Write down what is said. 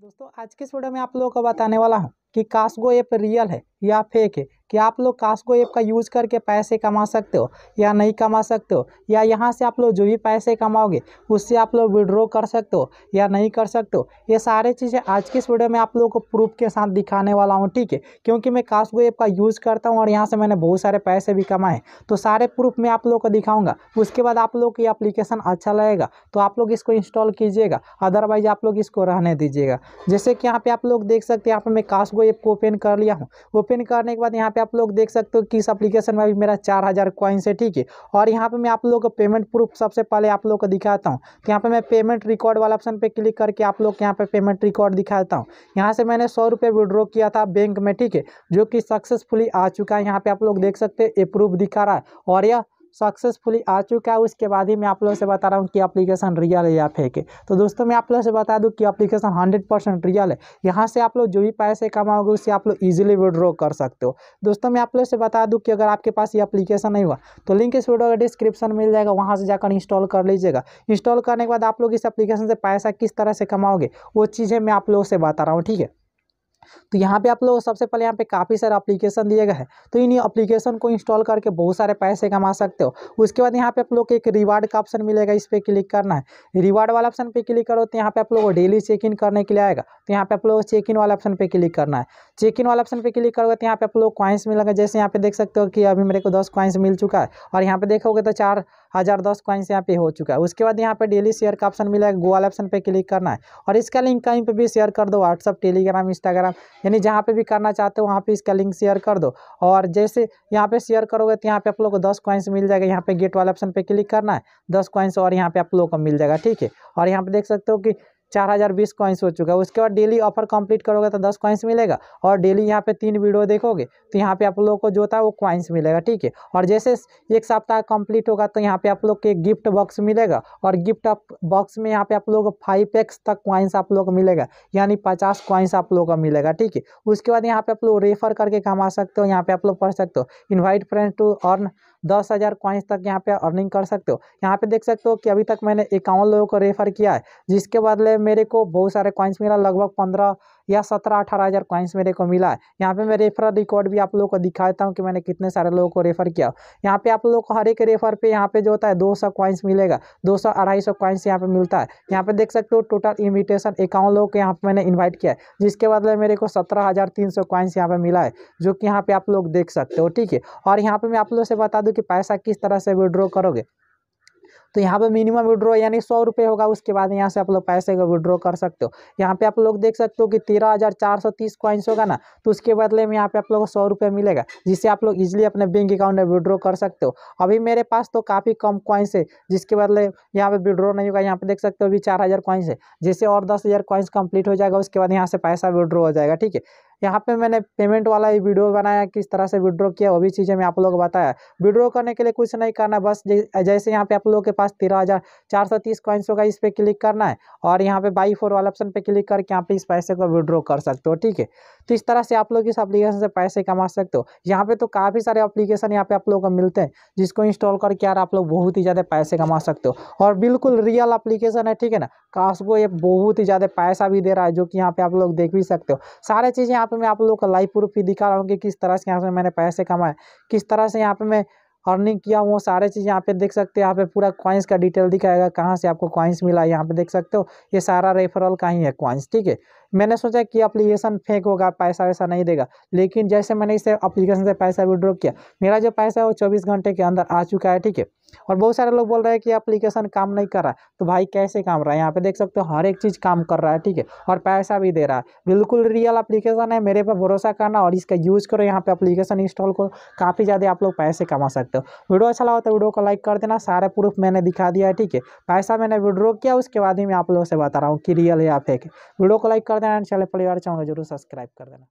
दोस्तों आज के इस वीडियो में आप लोगों को बताने वाला हूँ कि कास्गो ऐप रियल है या फेक है कि आप लोग कास्गो ऐप का यूज़ करके पैसे कमा सकते हो या नहीं कमा सकते हो या यहाँ से आप लोग जो भी पैसे कमाओगे उससे आप लोग विड्रॉ कर सकते हो या नहीं कर सकते हो ये सारे चीज़ें आज की इस वीडियो में आप लोगों को प्रूफ के साथ दिखाने वाला हूँ ठीक है क्योंकि मैं कास्गो ऐप का यूज़ करता हूँ और यहाँ से मैंने बहुत सारे पैसे भी कमाए तो सारे प्रूफ मैं आप लोग को दिखाऊँगा उसके बाद आप लोग की अप्लीकेशन अच्छा लगेगा तो आप लोग इसको इंस्टॉल कीजिएगा अदरवाइज आप लोग इसको रहने दीजिएगा जैसे कि यहाँ पर आप लोग देख सकते हैं यहाँ पर मैं कास्गो को ये ओपन कर लिया हूँ ओपन करने के बाद यहाँ पे आप लोग देख सकते हो कि इस एप्लीकेशन में अभी मेरा चार हज़ार कॉइन्स है ठीक है और यहाँ पे मैं आप लोग को पेमेंट प्रूफ सबसे पहले आप लोग को दिखाता हूँ तो यहाँ पर मैं पेमेंट रिकॉर्ड वाला ऑप्शन पे क्लिक करके आप लोग यहाँ पे पेमेंट रिकॉर्ड दिखाता हूँ यहाँ से मैंने सौ रुपये विड्रॉ किया था बैंक में ठीक है जो कि सक्सेसफुली आ चुका है यहाँ पे आप लोग देख सकते हैं अप्रूव दिखा रहा है और यह सक्सेसफुली आ चुका है उसके बाद ही मैं आप लोगों से बता रहा हूँ कि एप्लीकेशन रियल है या फेक है तो दोस्तों मैं आप लोगों से बता दूँ कि एप्लीकेशन हंड्रेड परसेंट रियल है यहाँ से आप लोग जो भी पैसे कमाओगे उससे आप लोग ईजिली विड्रॉ कर सकते हो दोस्तों मैं आप लोगों से बता दूँ कि अगर आपके पास ये अप्लीकेशन नहीं हुआ तो लिंक इस वीडियो का डिस्क्रिप्शन मिल जाएगा वहाँ से जाकर इंस्टॉल कर लीजिएगा इंस्टॉल करने के बाद आप लोग इस अप्लीकेशन से पैसा किस तरह से कमाओगे वो चीज़ें मैं आप लोगों से बता रहा हूँ ठीक है तो यहाँ पे आप लोग सबसे पहले यहाँ पे काफ़ी सारे अप्लीकेशन दिए गए हैं तो इन एप्लीकेशन को इंस्टॉल करके बहुत सारे पैसे कमा सकते हो उसके बाद यहाँ पे आप लोग एक रिवार्ड का ऑप्शन मिलेगा इस पर क्लिक करना है रिवार्ड वाला ऑप्शन पर क्लिक करो तो यहाँ पे आप लोग को डेली चेक इन करने के लिए आएगा तो यहाँ पे आप लोग चेक इन वाला ऑप्शन पर क्लिक करना है चेक इन वाला ऑप्शन पर क्लिक करोगे तो यहाँ पे आप लोग क्वाइंस मिलेगा जैसे यहाँ पे देख सकते हो कि अभी मेरे को दस क्वाइंस मिल चुका है और यहाँ पे देखोगे तो चार हज़ार दस क्वाइंस यहाँ पे हो चुका है उसके बाद यहाँ पे डेली शेयर का ऑप्शन मिलेगा गोवाल ऑप्शन पे क्लिक करना है और इसका लिंक कहीं पे भी शेयर कर दो व्हाट्सअप टेलीग्राम इंस्टाग्राम यानी जहाँ पे भी करना चाहते हो वहाँ पे इसका लिंक शेयर कर दो और जैसे यहाँ पे शेयर करोगे तो यहाँ पे आप लोग को दस कॉइंस मिल जाएगा यहाँ पे गेट वाला ऑप्शन पर क्लिक करना है दस कॉइंस और यहाँ पे आप लोग को मिल जाएगा ठीक है और यहाँ पे देख सकते हो कि चार हज़ार बीस कॉइन्स हो चुका है उसके बाद डेली ऑफर कंप्लीट करोगे तो दस कॉइन्स मिलेगा और डेली यहाँ पे तीन वीडियो देखोगे तो यहाँ पे आप लोगों को जो था वो कॉइन्स मिलेगा ठीक है और जैसे एक सप्ताह कंप्लीट होगा तो यहाँ पे आप लोग के गिफ्ट बॉक्स मिलेगा और गिफ्ट बॉक्स में यहाँ पे आप लोग फाइव एक्स तक कॉइन्स आप लोग को मिलेगा यानी पचास कॉइन्स आप लोग का मिलेगा ठीक है उसके बाद यहाँ पे आप लोग रेफर करके कमा सकते हो यहाँ पे आप लोग पढ़ सकते हो इन्वाइट फ्रेंड टू अर्न दस हज़ार क्वाइंस तक यहाँ पे अर्निंग कर सकते हो यहाँ पे देख सकते हो कि अभी तक मैंने इक्यावन लोगों को रेफ़र किया है जिसके बदले मेरे को बहुत सारे क्वाइंस मिला लगभग पंद्रह या सत्रह अठारह हज़ार कॉइंस मेरे को मिला है यहाँ पे मैं रेफरल रिकॉर्ड भी आप लोगों को दिखाता हूँ कि मैंने कितने सारे लोगों को रेफर किया यहाँ पे आप लोगों को हर एक रेफर पे यहाँ पे जो होता है दो सौ कॉइंस मिलेगा दो सौ अढ़ाई सौ कॉइंस यहाँ पे मिलता है यहाँ पे देख सकते हो टोटल इन्विटेशन इक्यावन लोगों को यहाँ पे मैंने इन्वाइट किया है जिसके बदले मेरे को सत्रह हज़ार तीन सौ कॉइंस यहाँ पर मिला है जो कि यहाँ पर आप लोग देख सकते हो ठीक है और यहाँ पर मैं आप लोग से बता दूँ कि पैसा किस तरह से विड्रॉ करोगे तो यहाँ पे मिनिमम विड्रॉ यानी सौ रुपये होगा उसके बाद यहाँ से आप लोग पैसे का विड्रॉ कर सकते हो यहाँ पे आप लोग देख सकते हो कि तेरह हज़ार चार सौ तीस कॉइन्स होगा ना तो उसके बदले में यहाँ पे आप लोग को सौ रुपये मिलेगा जिससे आप लोग इजिली अपने बैंक अकाउंट में विड्रॉ कर सकते हो अभी मेरे पास तो काफ़ी कम कॉइन्स है जिसके बदले यहाँ पर विड्रॉ नहीं होगा यहाँ पे देख सकते हो अभी चार हज़ार है जैसे और दस हज़ार कॉइन्स कंप्लीट हो जाएगा उसके बाद यहाँ से पैसा विड्रॉ हो जाएगा ठीक है यहाँ पे मैंने पेमेंट वाला ही वीडियो बनाया किस तरह से विड्रॉ किया वो भी चीज़ें मैं आप लोग को बताया विड्रॉ करने के लिए कुछ नहीं करना बस जैसे यहाँ पे आप लोगों के पास तेरह हज़ार चार सौ तीस कॉइन्स होगा इस पर क्लिक करना है और यहाँ पे बाई फोर वाला ऑप्शन पे क्लिक करके यहाँ पे इस पैसे को विड्रॉ कर सकते हो ठीक है तो इस तरह से आप लोग इस अप्लीकेशन से पैसे कमा सकते हो यहाँ पे तो काफ़ी सारे अप्लीकेशन यहाँ पे आप लोगों को मिलते हैं जिसको इंस्टॉल करके यार आप लोग बहुत ही ज़्यादा पैसे कमा सकते हो और बिल्कुल रियल अप्लीकेशन है ठीक है ना कास्को ये बहुत ही ज़्यादा पैसा भी दे रहा है जो कि यहाँ पे आप लोग देख भी सकते हो सारे चीज़ें यहाँ यहाँ पे मैं आप लोगों का लाइव प्रूफ भी दिखा रहा हूँ कि किस तरह से यहाँ पे मैंने पैसे कमाए किस तरह से यहाँ पे मैं अर्निंग किया वो सारे चीज़ यहाँ पे देख सकते हो यहाँ पे पूरा क्वाइंस का डिटेल दिखाएगा कहाँ से आपको क्वाइंस मिला यहाँ पे देख सकते हो ये सारा रेफरल का ही है क्वाइंस ठीक है मैंने सोचा कि अप्लीकेशन फेंक होगा पैसा वैसा नहीं देगा लेकिन जैसे मैंने इसे अप्लीकेशन से पैसा विड्रॉ किया मेरा जो पैसा है वो चौबीस घंटे के अंदर आ चुका है ठीक है और बहुत सारे लोग बोल रहे हैं कि अप्लीकेशन काम नहीं कर रहा है तो भाई कैसे काम रहा है यहाँ पे देख सकते हो हर एक चीज़ काम कर रहा है ठीक है और पैसा भी दे रहा है बिल्कुल रियल अप्लीकेशन है मेरे पर भरोसा करना और इसका यूज़ करो यहाँ पे अप्लीकेशन इंस्टॉल करो काफ़ी ज़्यादा आप लोग पैसे कमा सकते हो सकते हो वीडियो अच्छा लगा तो वीडियो को लाइक कर देना सारे प्रूफ मैंने दिखा दिया है ठीक है पैसा मैंने विड्रो किया उसके बाद ही मैं आप लोगों से बता रहा हूँ कि रियल है या फेक वीडियो को लाइक कर देना चले परिवार चाहूँगा जरूर सब्सक्राइब कर देना